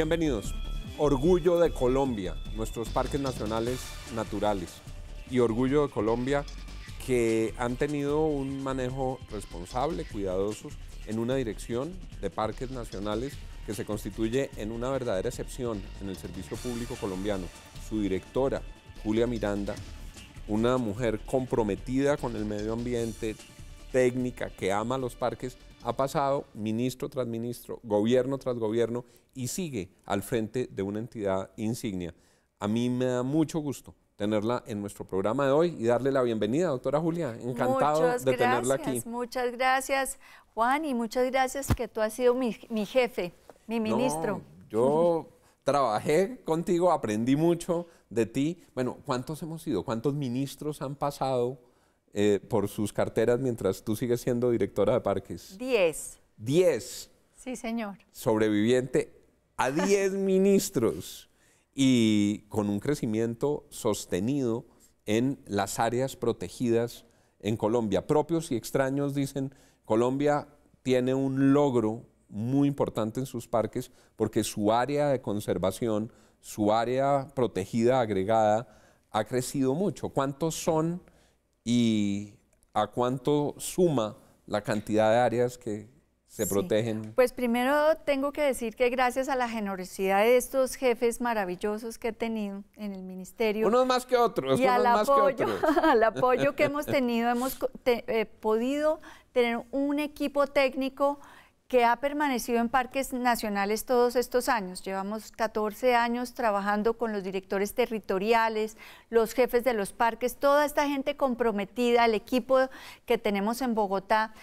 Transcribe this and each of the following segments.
Bienvenidos. Orgullo de Colombia, nuestros parques nacionales naturales y orgullo de Colombia que han tenido un manejo responsable, cuidadoso, en una dirección de parques nacionales que se constituye en una verdadera excepción en el servicio público colombiano. Su directora, Julia Miranda, una mujer comprometida con el medio ambiente, técnica, que ama los parques, ha pasado ministro tras ministro, gobierno tras gobierno y sigue al frente de una entidad insignia. A mí me da mucho gusto tenerla en nuestro programa de hoy y darle la bienvenida, doctora Julia. Encantado de tenerla aquí. Muchas gracias, Juan, y muchas gracias que tú has sido mi, jefe, mi ministro. yo trabajé contigo, aprendí mucho de ti. Bueno, ¿cuántos hemos sido? ¿Cuántos ministros han pasado? Eh, por sus carteras mientras tú sigues siendo directora de parques. Diez. Diez. Sí, señor. Sobreviviente a diez ministros y con un crecimiento sostenido en las áreas protegidas en Colombia. Propios y extraños dicen, Colombia tiene un logro muy importante en sus parques porque su área de conservación, su área protegida agregada ha crecido mucho. ¿Cuántos son y a cuánto suma la cantidad de áreas que se protegen? Pues primero tengo que decir que gracias a la generosidad de estos jefes maravillosos que he tenido en el ministerio. Unos más que otros. Y al, apoyo, que al apoyo que hemos tenido, hemos eh, podido tener un equipo técnico que ha permanecido en parques nacionales todos estos años. Llevamos 14 años trabajando con los directores territoriales, los jefes de los parques, toda esta gente comprometida, el equipo que tenemos en Bogotá,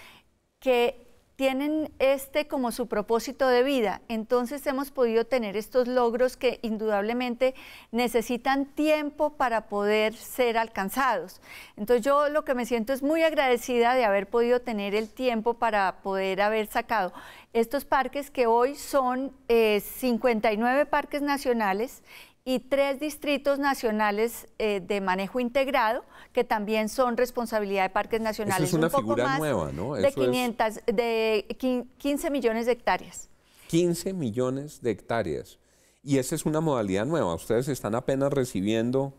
que tienen este como su propósito de vida. Entonces hemos podido tener estos logros que indudablemente necesitan tiempo para poder ser alcanzados. Entonces yo lo que me siento es muy agradecida de haber podido tener el tiempo para poder haber sacado estos parques que hoy son 59 eh, parques nacionales y tres distritos nacionales eh, de manejo integrado que también son responsabilidad de parques nacionales. es una figura nueva, ¿no? de 500, de 15 millones de hectáreas. 15 millones de hectáreas. Y esa es una modalidad nueva. Ustedes están apenas recibiendo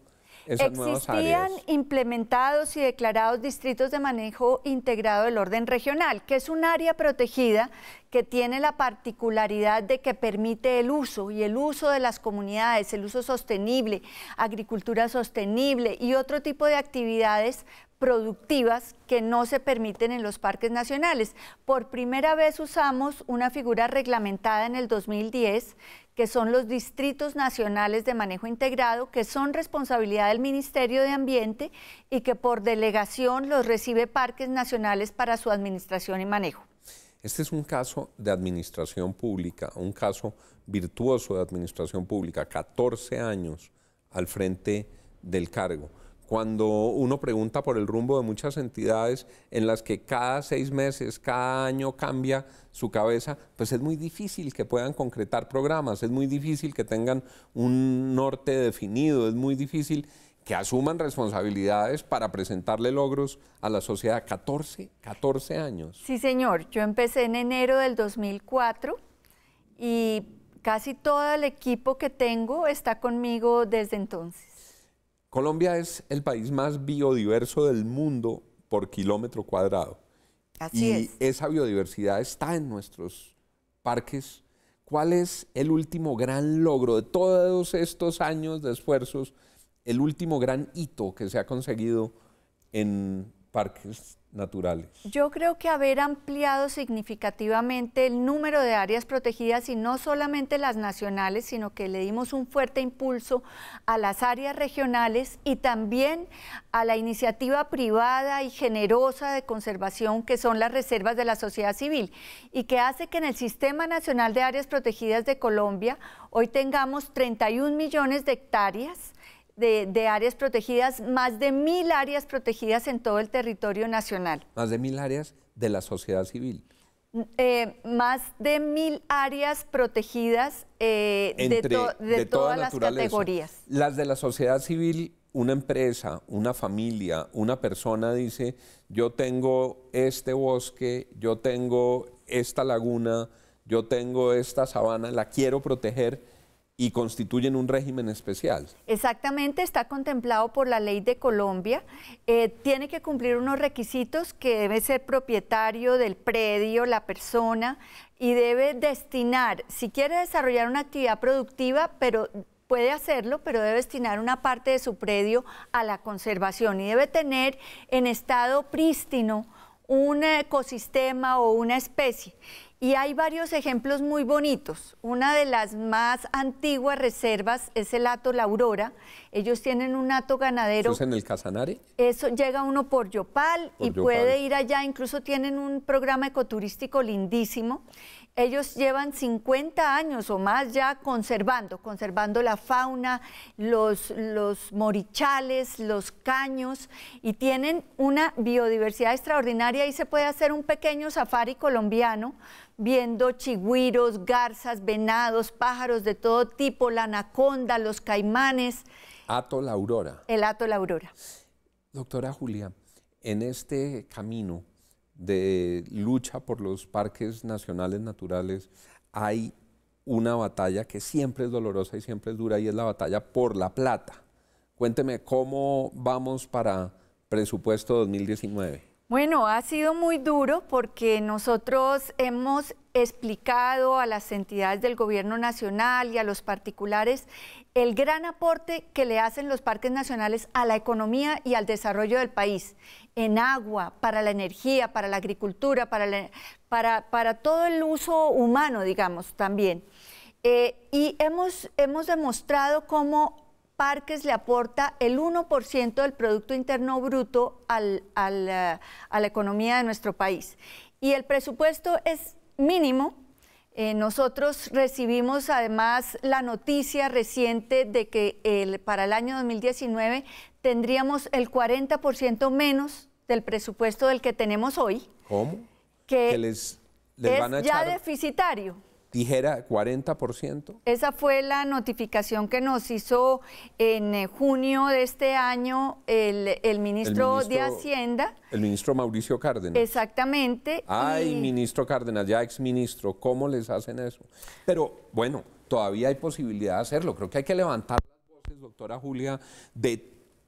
Existían implementados y declarados distritos de manejo integrado del orden regional, que es un área protegida que tiene la particularidad de que permite el uso y el uso de las comunidades, el uso sostenible, agricultura sostenible y otro tipo de actividades productivas que no se permiten en los parques nacionales. Por primera vez usamos una figura reglamentada en el 2010, que son los distritos nacionales de manejo integrado, que son responsabilidad del Ministerio de Ambiente y que por delegación los recibe parques nacionales para su administración y manejo. Este es un caso de administración pública, un caso virtuoso de administración pública, 14 años al frente del cargo cuando uno pregunta por el rumbo de muchas entidades en las que cada seis meses, cada año cambia su cabeza, pues es muy difícil que puedan concretar programas, es muy difícil que tengan un norte definido, es muy difícil que asuman responsabilidades para presentarle logros a la sociedad. 14, 14 años. Sí, señor. Yo empecé en enero del 2004 y casi todo el equipo que tengo está conmigo desde entonces. Colombia es el país más biodiverso del mundo por kilómetro cuadrado. y esa biodiversidad está en nuestros parques. ¿Cuál es el último gran logro de todos estos años de esfuerzos, el último gran hito que se ha conseguido en parques yo creo que haber ampliado significativamente el número de áreas protegidas y no solamente las nacionales, sino que le dimos un fuerte impulso a las áreas regionales y también a la iniciativa privada y generosa de conservación que son las reservas de la sociedad civil y que hace que en el Sistema Nacional de Áreas Protegidas de Colombia hoy tengamos 31 millones de hectáreas de, áreas protegidas, más de mil áreas protegidas en todo el territorio nacional. Más de mil áreas de la sociedad civil. Mm, eh, más de mil áreas protegidas eh, de, todas las categorías. Las de la sociedad civil, una empresa, una familia, una persona dice, yo tengo este bosque, yo tengo esta laguna, yo tengo esta sabana, la quiero proteger y constituyen un régimen especial. Exactamente, está contemplado por la ley de Colombia. Eh, tiene que cumplir unos requisitos que debe ser propietario del predio, la persona, y debe destinar, si quiere desarrollar una actividad productiva, pero puede hacerlo, pero debe destinar una parte de su predio a la conservación y debe tener en estado prístino un ecosistema o una especie. Y hay varios ejemplos muy bonitos. Una de las más antiguas reservas es el hato La Aurora. Ellos tienen un hato ganadero. ¿Eso en el Casanare? Eso llega uno por Yopal y puede ir allá. Incluso tienen un programa ecoturístico lindísimo. Ellos llevan 50 años o más ya conservando, conservando la fauna, los, morichales, los caños y tienen una biodiversidad extraordinaria y se puede hacer un pequeño safari colombiano viendo chigüiros, garzas, venados, pájaros de todo tipo, la anaconda, los caimanes. Ato la aurora. El ato la aurora. Doctora Julia, en este camino de lucha por los parques nacionales naturales, hay una batalla que siempre es dolorosa y siempre es dura y es la batalla por la plata. Cuénteme cómo vamos para presupuesto 2019. Bueno, ha sido muy duro porque nosotros hemos explicado a las entidades del gobierno nacional y a los particulares el gran aporte que le hacen los parques nacionales a la economía y al desarrollo del país, en agua, para la energía, para la agricultura, para, para, todo el uso humano, digamos, también. Eh, y hemos, hemos demostrado cómo parques le aporta el 1% del Producto Interno Bruto eh, a la economía de nuestro país. Y el presupuesto es mínimo. Eh, nosotros recibimos además la noticia reciente de que para el año 2019 tendríamos el 40% menos del presupuesto del que tenemos hoy. ¿Cómo? Que, les, es van a ya deficitario. ¿Tijera, 40%. Esa fue la notificación que nos hizo en eh, junio de este año el, ministro, de Hacienda. El ministro Mauricio Cárdenas. Exactamente. Ay, ministro Cárdenas, ya exministro, ¿cómo les hacen eso? Pero bueno, todavía hay posibilidad de hacerlo. Creo que hay que levantar las voces, doctora Julia, de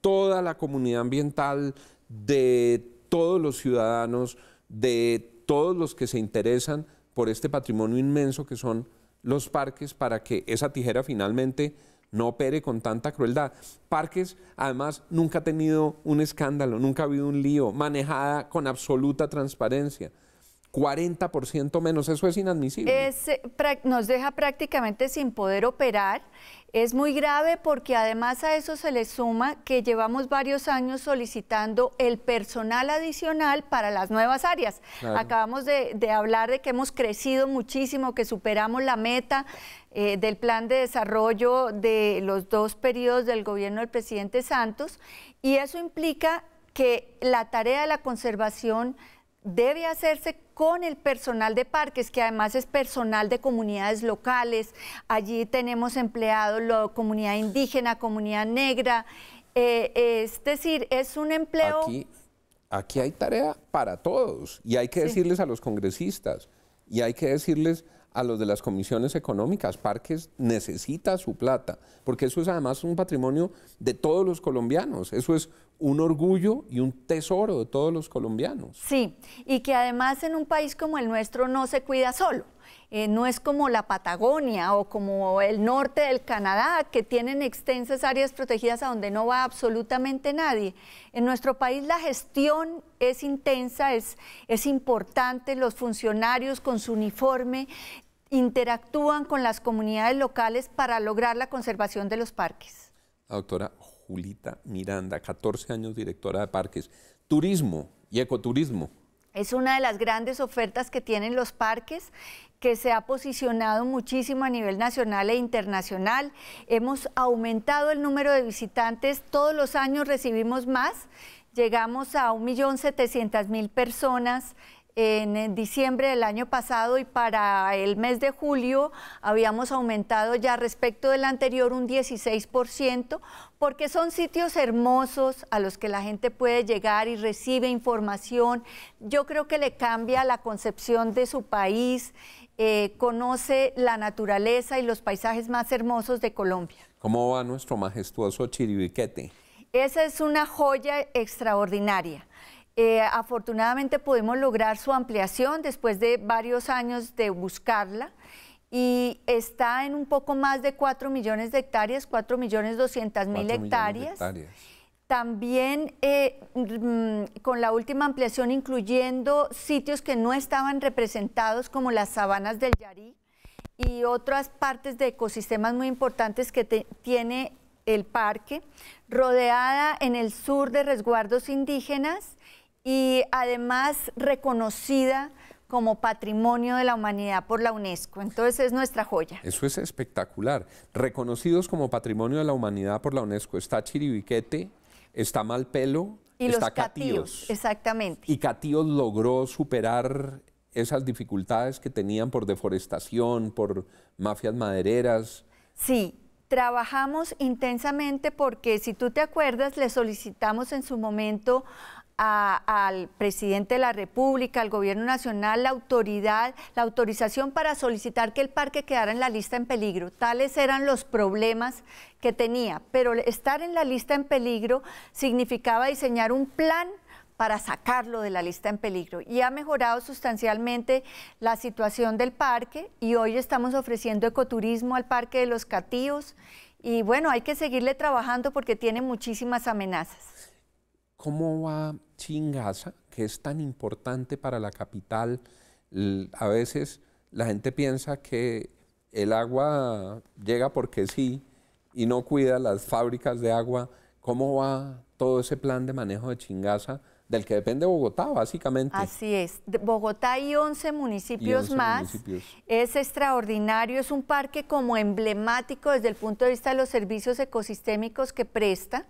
toda la comunidad ambiental, de todos los ciudadanos, de todos los que se interesan por este patrimonio inmenso que son los parques para que esa tijera finalmente no opere con tanta crueldad. Parques, además, nunca ha tenido un escándalo, nunca ha habido un lío, manejada con absoluta transparencia. 40% menos. Eso es inadmisible. Eh, nos deja prácticamente sin poder operar. Es muy grave porque además a eso se le suma que llevamos varios años solicitando el personal adicional para las nuevas áreas. Acabamos de, hablar de que hemos crecido muchísimo, que superamos la meta eh, del plan de desarrollo de los dos periodos del gobierno del presidente Santos y eso implica que la tarea de la conservación debe hacerse con el personal de parques, que además es personal de comunidades locales. Allí tenemos empleados la comunidad indígena, comunidad negra. Eh, es decir, es un empleo... Aquí, aquí, hay tarea para todos y hay que decirles a los congresistas y hay que decirles a los de las comisiones económicas. Parques necesita su plata, porque eso es además un patrimonio de todos los colombianos. Eso es un orgullo y un tesoro de todos los colombianos. Sí, y que además en un país como el nuestro no se cuida solo. Eh, no es como la Patagonia o como el norte del Canadá, que tienen extensas áreas protegidas a donde no va absolutamente nadie. En nuestro país la gestión es intensa, es, es importante, los funcionarios con su uniforme interactúan con las comunidades locales para lograr la conservación de los parques. doctora Julita Miranda, 14 años directora de parques, turismo y ecoturismo. Es una de las grandes ofertas que tienen los parques que se ha posicionado muchísimo a nivel nacional e internacional. Hemos aumentado el número de visitantes, todos los años recibimos más, llegamos a 1.700.000 personas en eh, diciembre del año pasado y para el mes de julio habíamos aumentado ya respecto del anterior un 16%, porque son sitios hermosos a los que la gente puede llegar y recibe información. Yo creo que le cambia la concepción de su país, eh, conoce la naturaleza y los paisajes más hermosos de Colombia. ¿Cómo va nuestro majestuoso Chiribiquete? Esa es una joya extraordinaria. Eh, afortunadamente pudimos lograr su ampliación después de varios años de buscarla y está en un poco más de 4 millones de hectáreas, 4 millones 200 mil hectáreas. También eh, mm, con la última ampliación incluyendo sitios que no estaban representados como las sabanas del Yarí y otras partes de ecosistemas muy importantes que tiene el parque, rodeada en el sur de resguardos indígenas y además reconocida como Patrimonio de la Humanidad por la UNESCO. Entonces es nuestra joya. Eso es espectacular. Reconocidos como Patrimonio de la Humanidad por la UNESCO está Chiribiquete, está Malpelo, y está los Catíos. Exactamente. Y Catíos logró superar esas dificultades que tenían por deforestación, por mafias madereras. Sí, trabajamos intensamente porque si tú te acuerdas, le solicitamos en su momento al presidente de la República, al gobierno nacional, la autoridad, la autorización para solicitar que el parque quedara en la lista en peligro. Tales eran los problemas que tenía, pero estar en la lista en peligro significaba diseñar un plan para sacarlo de la lista en peligro y ha mejorado sustancialmente la situación del parque y hoy estamos ofreciendo ecoturismo al Parque de los Catíos y bueno, hay que seguirle trabajando porque tiene muchísimas amenazas. ¿Cómo va Chingaza, que es tan importante para la capital, a veces la gente piensa que el agua llega porque sí y no cuida las fábricas de agua. ¿Cómo va todo ese plan de manejo de Chingaza del que depende Bogotá, básicamente. Así es. Bogotá y 11 municipios más. Es extraordinario, es un parque como emblemático desde el punto de vista de los servicios ecosistémicos que presta,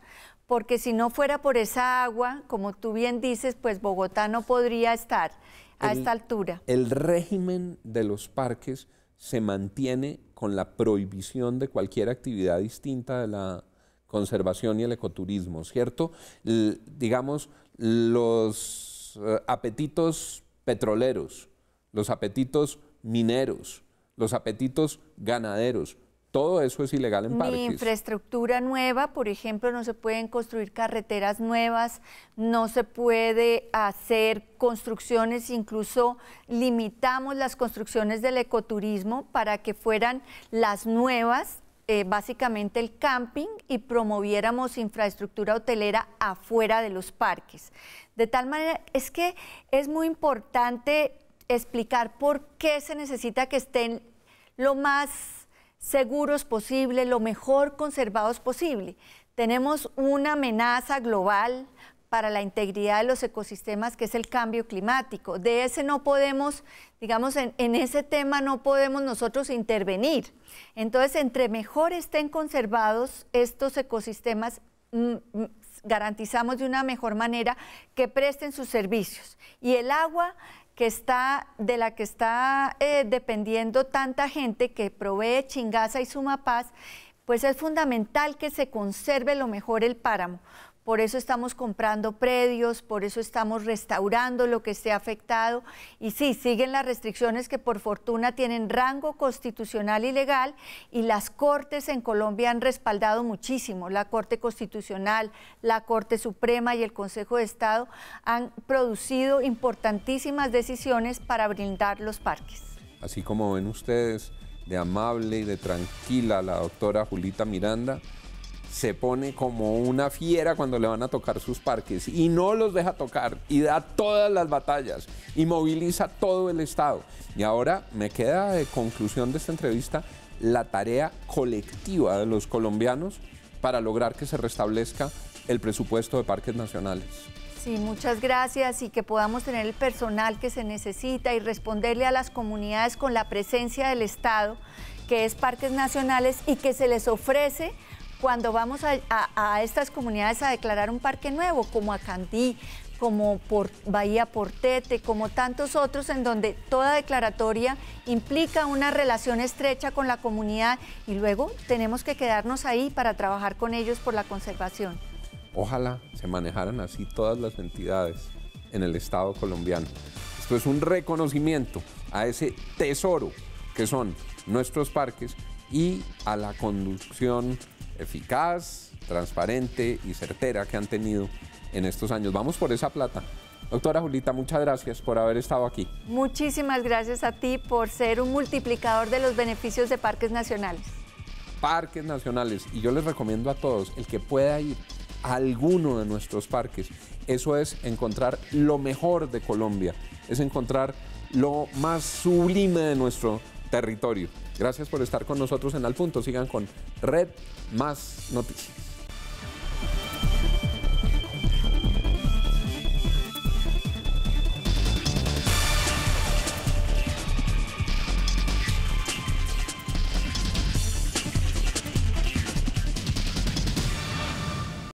porque si no fuera por esa agua, como tú bien dices, pues Bogotá no podría estar a esta altura. El régimen de los parques se mantiene con la prohibición de cualquier actividad distinta de la conservación y el ecoturismo, ¿cierto? digamos, los eh, apetitos petroleros, los apetitos mineros, los apetitos ganaderos, todo eso es ilegal en parques. infraestructura nueva, por ejemplo, no se pueden construir carreteras nuevas, no se puede hacer construcciones, incluso limitamos las construcciones del ecoturismo para que fueran las nuevas eh, básicamente el camping y promoviéramos infraestructura hotelera afuera de los parques. De tal manera, es que es muy importante explicar por qué se necesita que estén lo más seguros posible, lo mejor conservados posible. Tenemos una amenaza global para la integridad de los ecosistemas, que es el cambio climático. De ese no podemos, digamos, en, ese tema no podemos nosotros intervenir. Entonces, entre mejor estén conservados estos ecosistemas, mm, mm, garantizamos de una mejor manera que presten sus servicios. Y el agua que está, de la que está eh, dependiendo tanta gente que provee Chingaza y Sumapaz, pues es fundamental que se conserve lo mejor el páramo, por eso estamos comprando predios, por eso estamos restaurando lo que esté afectado. Y sí, siguen las restricciones que por fortuna tienen rango constitucional y legal y las cortes en Colombia han respaldado muchísimo. La Corte Constitucional, la Corte Suprema y el Consejo de Estado han producido importantísimas decisiones para brindar los parques. Así como ven ustedes, de amable y de tranquila la doctora Julita Miranda se pone como una fiera cuando le van a tocar sus parques y no los deja tocar y da todas las batallas y moviliza todo el Estado. Y ahora me queda de conclusión de esta entrevista la tarea colectiva de los colombianos para lograr que se restablezca el presupuesto de parques nacionales. Sí, muchas gracias y que podamos tener el personal que se necesita y responderle a las comunidades con la presencia del Estado, que es Parques Nacionales, y que se les ofrece cuando vamos a, estas comunidades a declarar un parque nuevo, como Acandí, como por Bahía Portete, como tantos otros, en donde toda declaratoria implica una relación estrecha con la comunidad y luego tenemos que quedarnos ahí para trabajar con ellos por la conservación. Ojalá se manejaran así todas las entidades en el Estado colombiano. Esto es un reconocimiento a ese tesoro que son nuestros parques y a la conducción eficaz, transparente y certera que han tenido en estos años. Vamos por esa plata. Doctora Julita, muchas gracias por haber estado aquí. Muchísimas gracias a ti por ser un multiplicador de los beneficios de parques nacionales. Parques nacionales. Y yo les recomiendo a todos, el que pueda ir a alguno de nuestros parques, eso es encontrar lo mejor de Colombia, es encontrar lo más sublime de nuestro territorio. Gracias por estar con nosotros en Al Punto. Sigan con Red Más Noticias.